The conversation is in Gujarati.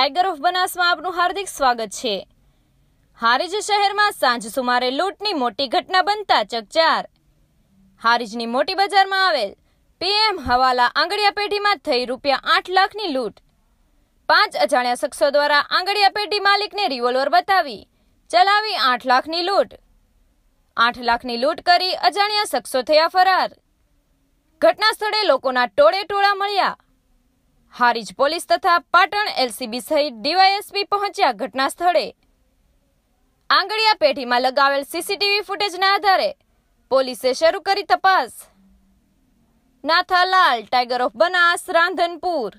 ટાઈગર ઓફ બનાસમાં આપનું હાર્દિક સ્વાગત છે હારીજ શહેરમાં સાંજ સુમારે લૂંટની મોટી ઘટના બનતા ચકચાર હારીજની મોટી બજારમાં આવેલ પીએમ હવાલા આંગડિયા પેઢીમાં થઈ રૂપિયા આઠ લાખની લૂંટ પાંચ અજાણ્યા શખ્સો દ્વારા આંગડિયા પેઢી માલિકને રિવોલ્વર બતાવી ચલાવી આઠ લાખની લૂંટ આઠ લાખની લૂંટ કરી અજાણ્યા શખ્સો થયા ફરાર ઘટના સ્થળે લોકોના ટોળે ટોળા મળ્યા હારીજ પોલીસ તથા પાટણ એલસીબી સહિત ડીવાયએસપી પહોંચ્યા ઘટના સ્થળે આંગળીયા પેઢીમાં લગાવેલ સીસીટીવી ફૂટેજના આધારે પોલીસે શરૂ કરી તપાસ નાથાલાલ ટાઈગર ઓફ બનાસ રાંધનપુર